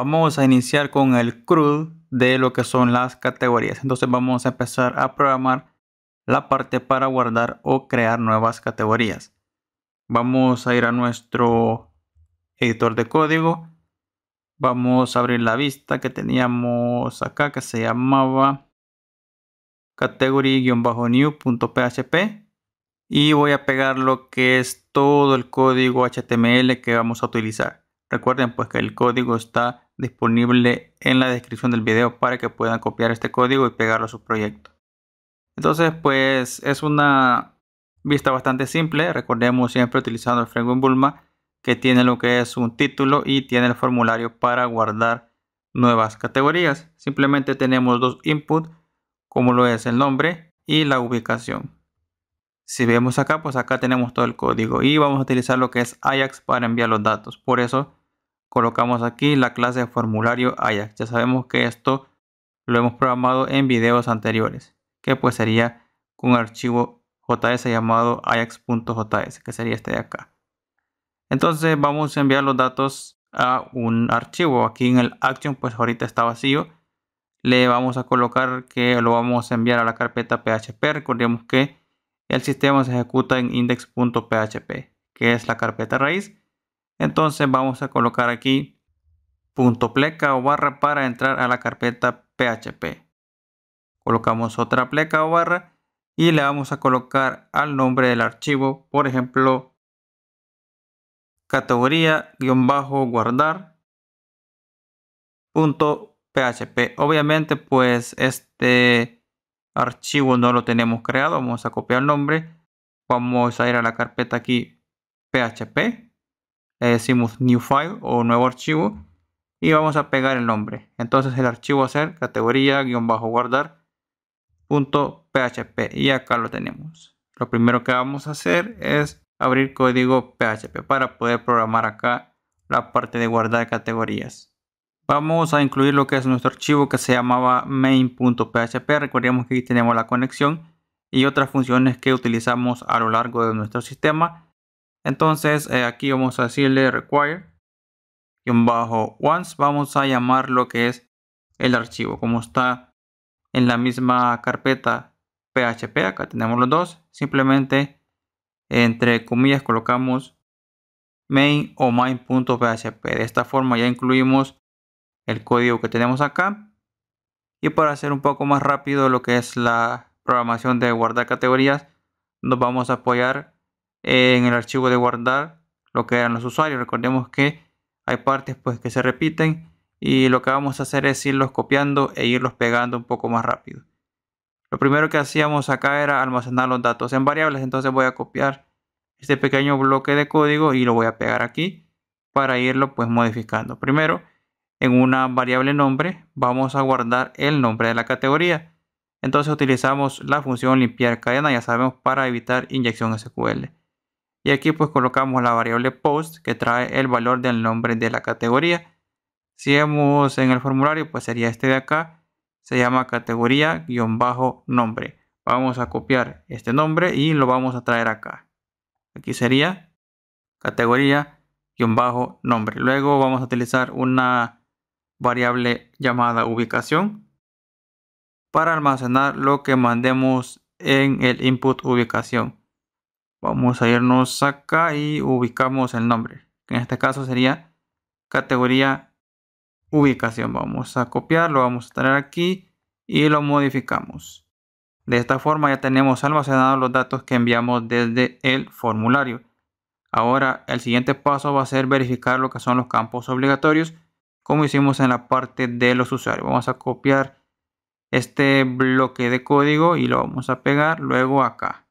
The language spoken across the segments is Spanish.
Vamos a iniciar con el CRUD de lo que son las categorías. Entonces vamos a empezar a programar la parte para guardar o crear nuevas categorías. Vamos a ir a nuestro editor de código. Vamos a abrir la vista que teníamos acá que se llamaba category-new.php y voy a pegar lo que es todo el código HTML que vamos a utilizar. Recuerden pues que el código está disponible en la descripción del video para que puedan copiar este código y pegarlo a su proyecto. Entonces, pues es una vista bastante simple. Recordemos siempre utilizando el framework Bulma que tiene lo que es un título y tiene el formulario para guardar nuevas categorías. Simplemente tenemos dos inputs como lo es el nombre y la ubicación. Si vemos acá, pues acá tenemos todo el código y vamos a utilizar lo que es Ajax para enviar los datos. Por eso colocamos aquí la clase de formulario Ajax. Ya sabemos que esto lo hemos programado en videos anteriores, que pues sería un archivo JS llamado ajax.js, que sería este de acá. Entonces vamos a enviar los datos a un archivo. Aquí en el action pues ahorita está vacío. Le vamos a colocar que lo vamos a enviar a la carpeta PHP. Recordemos que el sistema se ejecuta en index.php, que es la carpeta raíz entonces vamos a colocar aquí punto pleca o barra para entrar a la carpeta PHP. Colocamos otra pleca o barra y le vamos a colocar al nombre del archivo, por ejemplo, categoría-guardar php obviamente pues este archivo no lo tenemos creado vamos a copiar el nombre vamos a ir a la carpeta aquí php le decimos new file o nuevo archivo y vamos a pegar el nombre. Entonces el archivo va a ser categoría-guardar.php y acá lo tenemos. Lo primero que vamos a hacer es abrir código PHP para poder programar acá la parte de guardar categorías. Vamos a incluir lo que es nuestro archivo que se llamaba main.php. Recordemos que aquí tenemos la conexión y otras funciones que utilizamos a lo largo de nuestro sistema entonces eh, aquí vamos a decirle require y un bajo once vamos a llamar lo que es el archivo. Como está en la misma carpeta PHP, acá tenemos los dos, simplemente entre comillas colocamos main o main.php. De esta forma ya incluimos el código que tenemos acá. Y para hacer un poco más rápido lo que es la programación de guardar categorías, nos vamos a apoyar en el archivo de guardar lo que eran los usuarios. Recordemos que hay partes pues que se repiten y lo que vamos a hacer es irlos copiando e irlos pegando un poco más rápido. Lo primero que hacíamos acá era almacenar los datos en variables, entonces voy a copiar este pequeño bloque de código y lo voy a pegar aquí para irlo pues modificando. Primero, en una variable nombre vamos a guardar el nombre de la categoría. Entonces utilizamos la función limpiar cadena, ya sabemos, para evitar inyección SQL y aquí pues colocamos la variable post que trae el valor del nombre de la categoría. Si vemos en el formulario pues sería este de acá, se llama categoría-nombre. Vamos a copiar este nombre y lo vamos a traer acá. Aquí sería categoría-nombre. Luego vamos a utilizar una variable llamada ubicación para almacenar lo que mandemos en el input ubicación. Vamos a irnos acá y ubicamos el nombre. en este caso sería categoría ubicación. Vamos a copiarlo, vamos a traer aquí y lo modificamos. De esta forma ya tenemos almacenados los datos que enviamos desde el formulario. Ahora el siguiente paso va a ser verificar lo que son los campos obligatorios como hicimos en la parte de los usuarios. Vamos a copiar este bloque de código y lo vamos a pegar luego acá.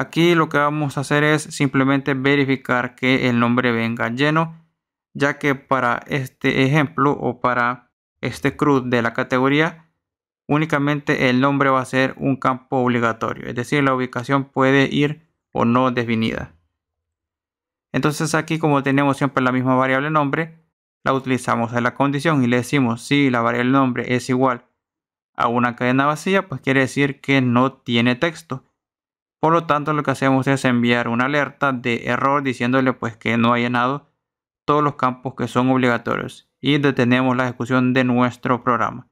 Aquí lo que vamos a hacer es simplemente verificar que el nombre venga lleno, ya que para este ejemplo o para este cruz de la categoría, únicamente el nombre va a ser un campo obligatorio, es decir, la ubicación puede ir o no definida. Entonces aquí como tenemos siempre la misma variable nombre, la utilizamos en la condición y le decimos si la variable nombre es igual a una cadena vacía, pues quiere decir que no tiene texto. Por lo tanto, lo que hacemos es enviar una alerta de error diciéndole pues que no ha llenado todos los campos que son obligatorios y detenemos la ejecución de nuestro programa.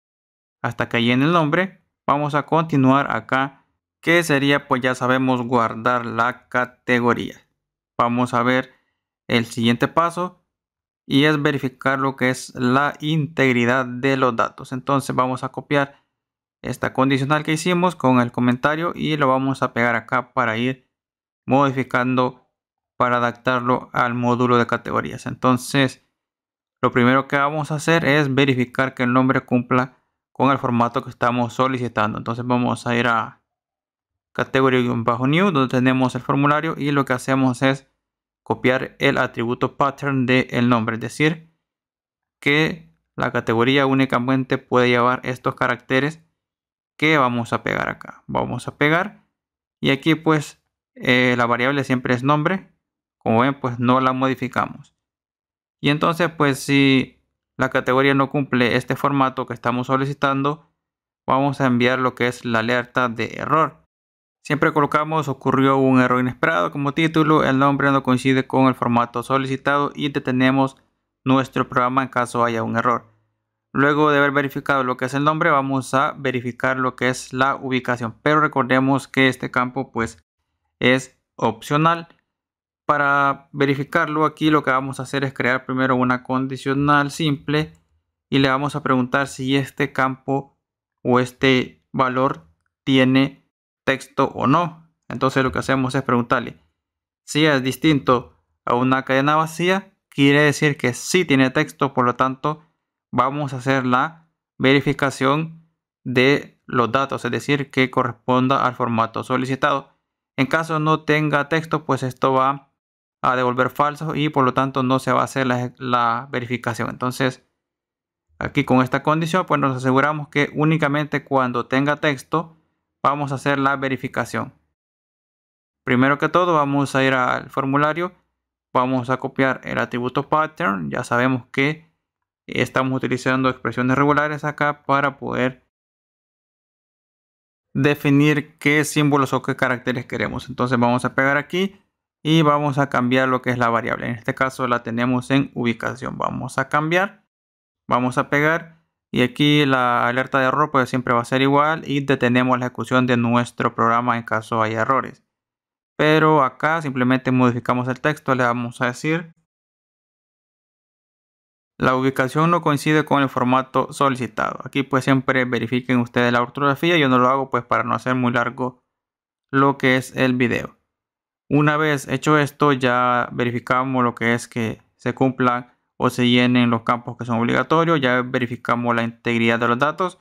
Hasta que llene el nombre, vamos a continuar acá que sería pues ya sabemos guardar la categoría. Vamos a ver el siguiente paso y es verificar lo que es la integridad de los datos. Entonces vamos a copiar esta condicional que hicimos con el comentario y lo vamos a pegar acá para ir modificando para adaptarlo al módulo de categorías. Entonces, lo primero que vamos a hacer es verificar que el nombre cumpla con el formato que estamos solicitando. Entonces vamos a ir a categoría-new donde tenemos el formulario y lo que hacemos es copiar el atributo pattern del nombre. Es decir, que la categoría únicamente puede llevar estos caracteres ¿Qué vamos a pegar acá? Vamos a pegar. Y aquí pues eh, la variable siempre es nombre. Como ven pues no la modificamos. Y entonces pues si la categoría no cumple este formato que estamos solicitando, vamos a enviar lo que es la alerta de error. Siempre colocamos ocurrió un error inesperado como título, el nombre no coincide con el formato solicitado y detenemos nuestro programa en caso haya un error. Luego de haber verificado lo que es el nombre, vamos a verificar lo que es la ubicación. Pero recordemos que este campo pues es opcional. Para verificarlo aquí lo que vamos a hacer es crear primero una condicional simple y le vamos a preguntar si este campo o este valor tiene texto o no. Entonces lo que hacemos es preguntarle si es distinto a una cadena vacía, quiere decir que sí tiene texto, por lo tanto vamos a hacer la verificación de los datos, es decir, que corresponda al formato solicitado. En caso no tenga texto, pues esto va a devolver falso y por lo tanto no se va a hacer la, verificación. Entonces, aquí con esta condición, pues nos aseguramos que únicamente cuando tenga texto vamos a hacer la verificación. Primero que todo, vamos a ir al formulario, vamos a copiar el atributo pattern, ya sabemos que Estamos utilizando expresiones regulares acá para poder definir qué símbolos o qué caracteres queremos. Entonces vamos a pegar aquí y vamos a cambiar lo que es la variable. En este caso la tenemos en ubicación. Vamos a cambiar, vamos a pegar y aquí la alerta de error pues siempre va a ser igual y detenemos la ejecución de nuestro programa en caso hay errores. Pero acá simplemente modificamos el texto, le vamos a decir la ubicación no coincide con el formato solicitado. Aquí pues siempre verifiquen ustedes la ortografía. Yo no lo hago pues para no hacer muy largo lo que es el video. Una vez hecho esto ya verificamos lo que es que se cumplan o se llenen los campos que son obligatorios. Ya verificamos la integridad de los datos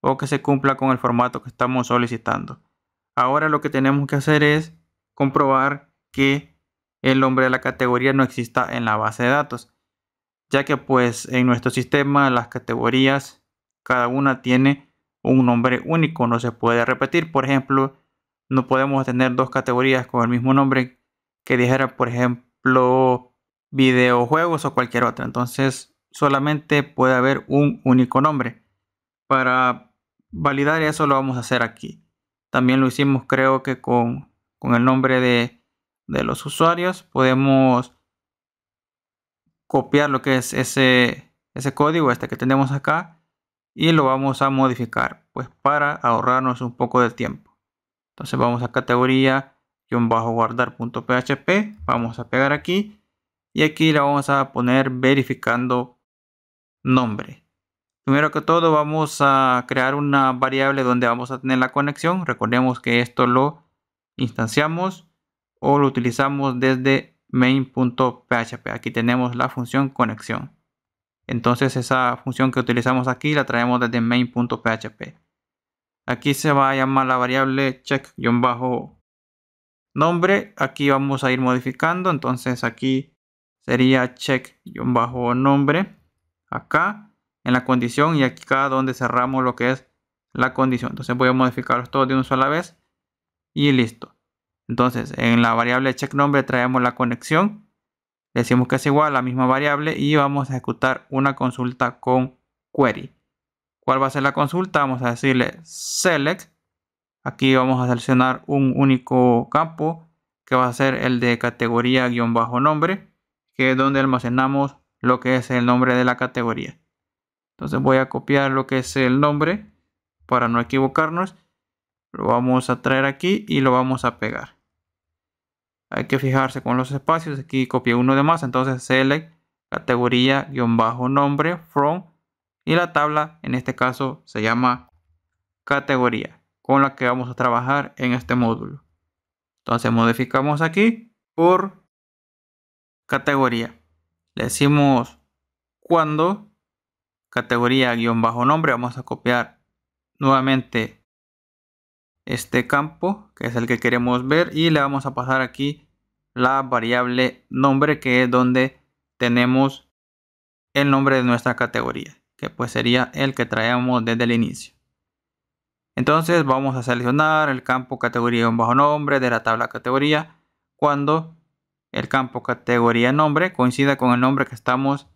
o que se cumpla con el formato que estamos solicitando. Ahora lo que tenemos que hacer es comprobar que el nombre de la categoría no exista en la base de datos ya que pues en nuestro sistema las categorías cada una tiene un nombre único, no se puede repetir. Por ejemplo, no podemos tener dos categorías con el mismo nombre que dijera, por ejemplo, videojuegos o cualquier otra. Entonces, solamente puede haber un único nombre. Para validar eso lo vamos a hacer aquí. También lo hicimos creo que con, el nombre de, de los usuarios. Podemos copiar lo que es ese, ese código este que tenemos acá y lo vamos a modificar pues para ahorrarnos un poco de tiempo entonces vamos a categoría bajo guardar.php vamos a pegar aquí y aquí la vamos a poner verificando nombre primero que todo vamos a crear una variable donde vamos a tener la conexión recordemos que esto lo instanciamos o lo utilizamos desde main.php. Aquí tenemos la función conexión. Entonces esa función que utilizamos aquí la traemos desde main.php. Aquí se va a llamar la variable check-nombre. Aquí vamos a ir modificando. Entonces aquí sería check-nombre. Acá en la condición y acá donde cerramos lo que es la condición. Entonces voy a modificarlos todo de una sola vez y listo. Entonces, en la variable check traemos la conexión, decimos que es igual a la misma variable y vamos a ejecutar una consulta con query. ¿Cuál va a ser la consulta? Vamos a decirle select. Aquí vamos a seleccionar un único campo que va a ser el de categoría-nombre, que es donde almacenamos lo que es el nombre de la categoría. Entonces voy a copiar lo que es el nombre para no equivocarnos. Lo vamos a traer aquí y lo vamos a pegar hay que fijarse con los espacios. Aquí copié uno de más, entonces select categoría guión bajo nombre from y la tabla en este caso se llama categoría con la que vamos a trabajar en este módulo. Entonces modificamos aquí por categoría. Le decimos cuando categoría guión bajo nombre. Vamos a copiar nuevamente este campo que es el que queremos ver y le vamos a pasar aquí la variable nombre que es donde tenemos el nombre de nuestra categoría que pues sería el que traíamos desde el inicio entonces vamos a seleccionar el campo categoría en bajo nombre de la tabla categoría cuando el campo categoría nombre coincida con el nombre que estamos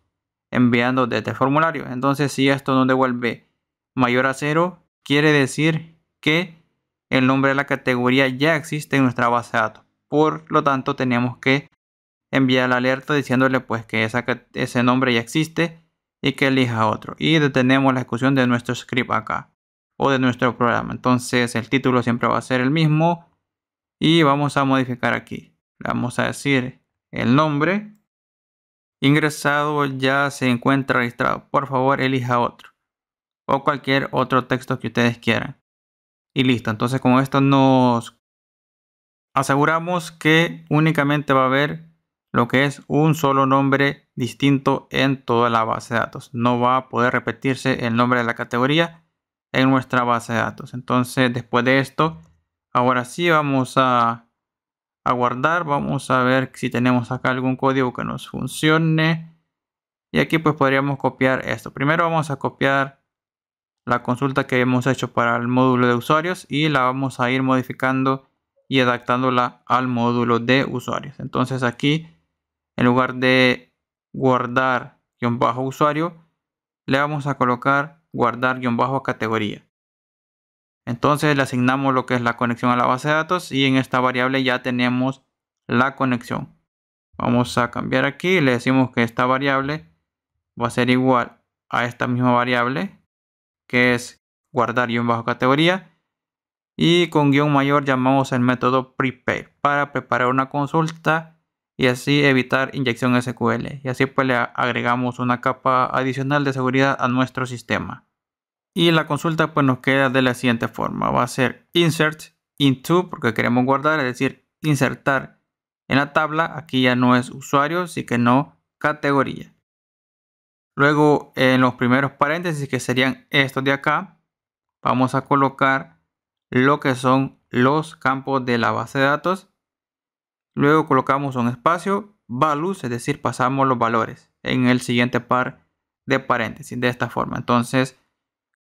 enviando desde el formulario entonces si esto nos devuelve mayor a cero quiere decir que el nombre de la categoría ya existe en nuestra base de datos. Por lo tanto, tenemos que enviar la alerta diciéndole pues que ese nombre ya existe y que elija otro. Y detenemos la ejecución de nuestro script acá o de nuestro programa. Entonces el título siempre va a ser el mismo y vamos a modificar aquí. Le vamos a decir el nombre. Ingresado ya se encuentra registrado. Por favor elija otro o cualquier otro texto que ustedes quieran y listo. Entonces con esto nos aseguramos que únicamente va a haber lo que es un solo nombre distinto en toda la base de datos. No va a poder repetirse el nombre de la categoría en nuestra base de datos. Entonces después de esto, ahora sí vamos a, guardar. Vamos a ver si tenemos acá algún código que nos funcione. Y aquí pues podríamos copiar esto. Primero vamos a copiar la consulta que hemos hecho para el módulo de usuarios y la vamos a ir modificando y adaptándola al módulo de usuarios. Entonces aquí, en lugar de guardar guión bajo usuario, le vamos a colocar guardar bajo categoría. Entonces le asignamos lo que es la conexión a la base de datos y en esta variable ya tenemos la conexión. Vamos a cambiar aquí le decimos que esta variable va a ser igual a esta misma variable que es guardar un bajo categoría. Y con guión mayor llamamos el método prepare para preparar una consulta y así evitar inyección SQL. Y así pues le agregamos una capa adicional de seguridad a nuestro sistema. Y la consulta pues nos queda de la siguiente forma. Va a ser insert into porque queremos guardar, es decir, insertar en la tabla. Aquí ya no es usuario, así que no categoría. Luego en los primeros paréntesis que serían estos de acá, vamos a colocar lo que son los campos de la base de datos. Luego colocamos un espacio, values, es decir, pasamos los valores en el siguiente par de paréntesis de esta forma. Entonces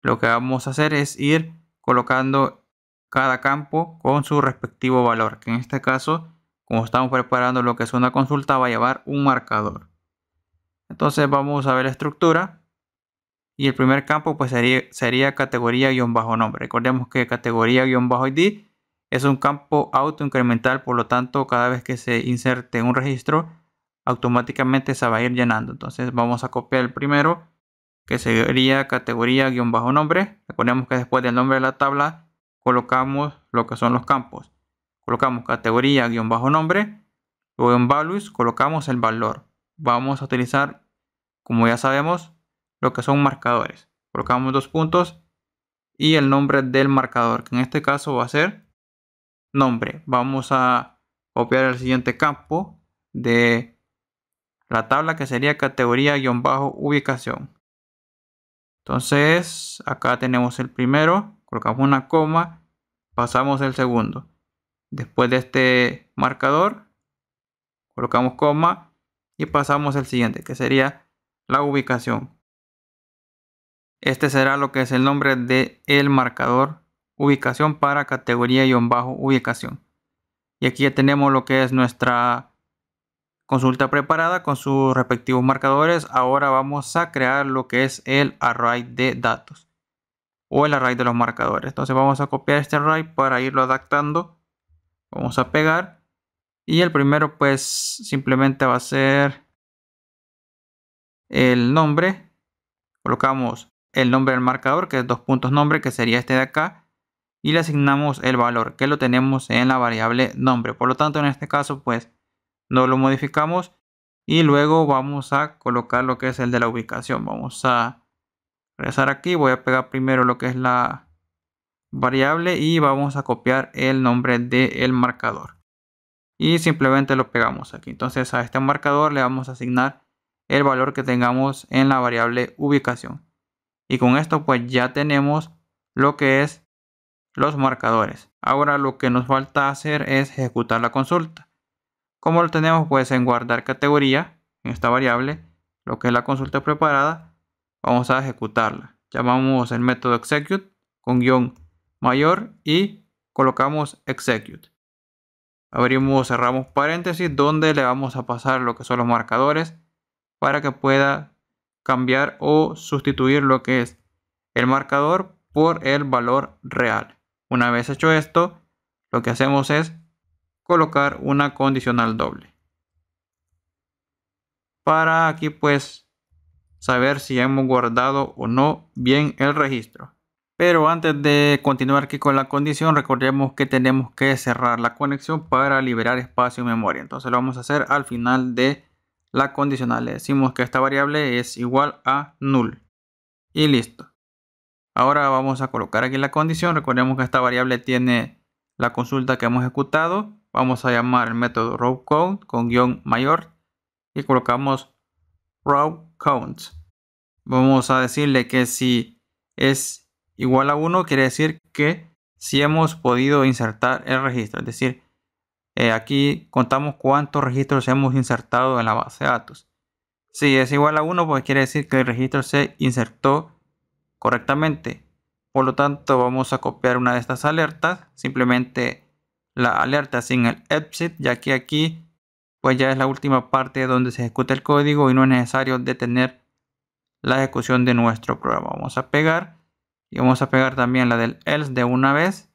lo que vamos a hacer es ir colocando cada campo con su respectivo valor, que en este caso, como estamos preparando lo que es una consulta, va a llevar un marcador. Entonces vamos a ver la estructura. Y el primer campo pues sería, sería bajo nombre Recordemos que categoría-id bajo es un campo autoincremental, por lo tanto cada vez que se inserte un registro, automáticamente se va a ir llenando. Entonces vamos a copiar el primero, que sería categoría-nombre. bajo Recordemos que después del nombre de la tabla colocamos lo que son los campos. Colocamos categoría-nombre, luego en values colocamos el valor vamos a utilizar, como ya sabemos, lo que son marcadores. Colocamos dos puntos y el nombre del marcador, que en este caso va a ser nombre. Vamos a copiar el siguiente campo de la tabla que sería categoría-ubicación. Entonces, acá tenemos el primero, colocamos una coma, pasamos el segundo. Después de este marcador, colocamos coma y pasamos al siguiente, que sería la ubicación. Este será lo que es el nombre del el marcador ubicación para categoría y bajo ubicación. Y aquí ya tenemos lo que es nuestra consulta preparada con sus respectivos marcadores. Ahora vamos a crear lo que es el array de datos o el array de los marcadores. Entonces vamos a copiar este array para irlo adaptando. Vamos a pegar y el primero pues simplemente va a ser el nombre. Colocamos el nombre del marcador que es dos puntos nombre que sería este de acá. Y le asignamos el valor que lo tenemos en la variable nombre. Por lo tanto en este caso pues no lo modificamos. Y luego vamos a colocar lo que es el de la ubicación. Vamos a regresar aquí. Voy a pegar primero lo que es la variable y vamos a copiar el nombre del el marcador y simplemente lo pegamos aquí. Entonces a este marcador le vamos a asignar el valor que tengamos en la variable ubicación. Y con esto pues ya tenemos lo que es los marcadores. Ahora lo que nos falta hacer es ejecutar la consulta. Como lo tenemos pues en guardar categoría, en esta variable, lo que es la consulta preparada, vamos a ejecutarla. Llamamos el método execute con guión mayor y colocamos execute abrimos, cerramos paréntesis, donde le vamos a pasar lo que son los marcadores para que pueda cambiar o sustituir lo que es el marcador por el valor real. Una vez hecho esto, lo que hacemos es colocar una condicional doble. Para aquí pues saber si hemos guardado o no bien el registro. Pero antes de continuar aquí con la condición, recordemos que tenemos que cerrar la conexión para liberar espacio en memoria. Entonces lo vamos a hacer al final de la condicional. Le decimos que esta variable es igual a null. Y listo. Ahora vamos a colocar aquí la condición. Recordemos que esta variable tiene la consulta que hemos ejecutado. Vamos a llamar el método rowCount con guión mayor y colocamos row Vamos a decirle que si es igual a 1 quiere decir que si hemos podido insertar el registro. Es decir, eh, aquí contamos cuántos registros hemos insertado en la base de datos. Si es igual a 1, pues quiere decir que el registro se insertó correctamente. Por lo tanto, vamos a copiar una de estas alertas. Simplemente la alerta sin el exit, ya que aquí pues ya es la última parte donde se ejecuta el código y no es necesario detener la ejecución de nuestro programa. Vamos a pegar y vamos a pegar también la del else de una vez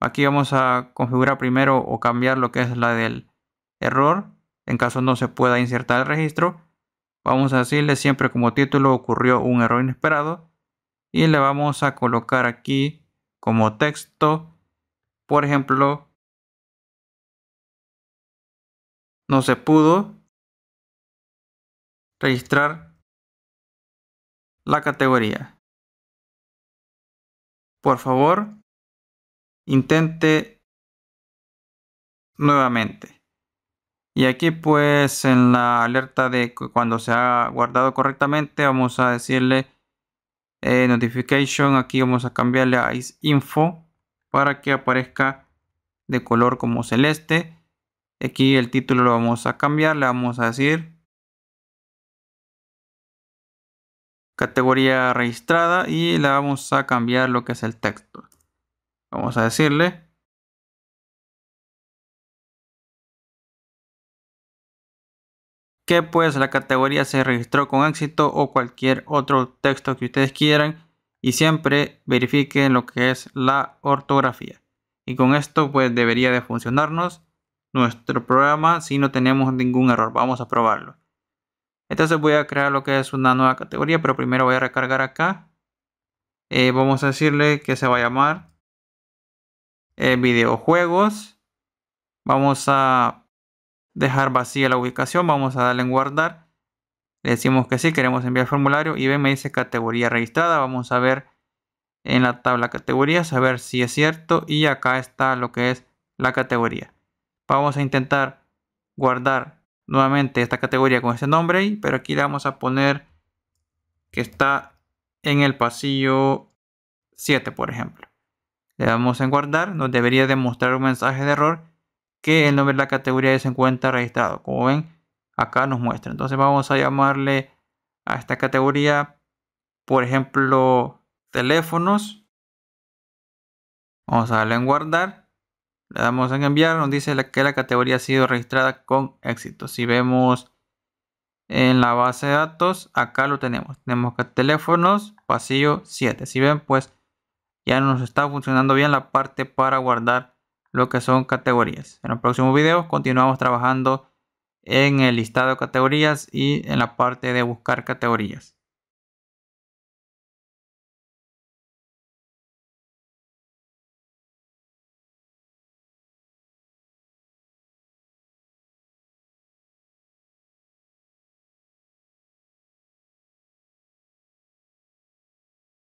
aquí vamos a configurar primero o cambiar lo que es la del error en caso no se pueda insertar el registro vamos a decirle siempre como título ocurrió un error inesperado y le vamos a colocar aquí como texto por ejemplo no se pudo registrar la categoría por favor, intente nuevamente. Y aquí pues en la alerta de cuando se ha guardado correctamente vamos a decirle eh, notification. Aquí vamos a cambiarle a info para que aparezca de color como celeste. Aquí el título lo vamos a cambiar. Le vamos a decir categoría registrada y le vamos a cambiar lo que es el texto. Vamos a decirle que pues la categoría se registró con éxito o cualquier otro texto que ustedes quieran y siempre verifiquen lo que es la ortografía. Y con esto pues debería de funcionarnos nuestro programa si no tenemos ningún error. Vamos a probarlo. Entonces voy a crear lo que es una nueva categoría, pero primero voy a recargar acá. Eh, vamos a decirle que se va a llamar eh, videojuegos. Vamos a dejar vacía la ubicación, vamos a darle en guardar. Le decimos que sí, queremos enviar formulario y ve, me dice categoría registrada. Vamos a ver en la tabla categoría, saber si es cierto y acá está lo que es la categoría. Vamos a intentar guardar nuevamente esta categoría con ese nombre, pero aquí le vamos a poner que está en el pasillo 7, por ejemplo. Le damos en guardar, nos debería demostrar un mensaje de error que el nombre de la categoría se encuentra registrado. Como ven, acá nos muestra. Entonces vamos a llamarle a esta categoría, por ejemplo, teléfonos. Vamos a darle en guardar le damos en enviar, nos dice que la categoría ha sido registrada con éxito. Si vemos en la base de datos, acá lo tenemos. Tenemos que teléfonos, pasillo 7. Si ven, pues ya nos está funcionando bien la parte para guardar lo que son categorías. En el próximo video continuamos trabajando en el listado de categorías y en la parte de buscar categorías.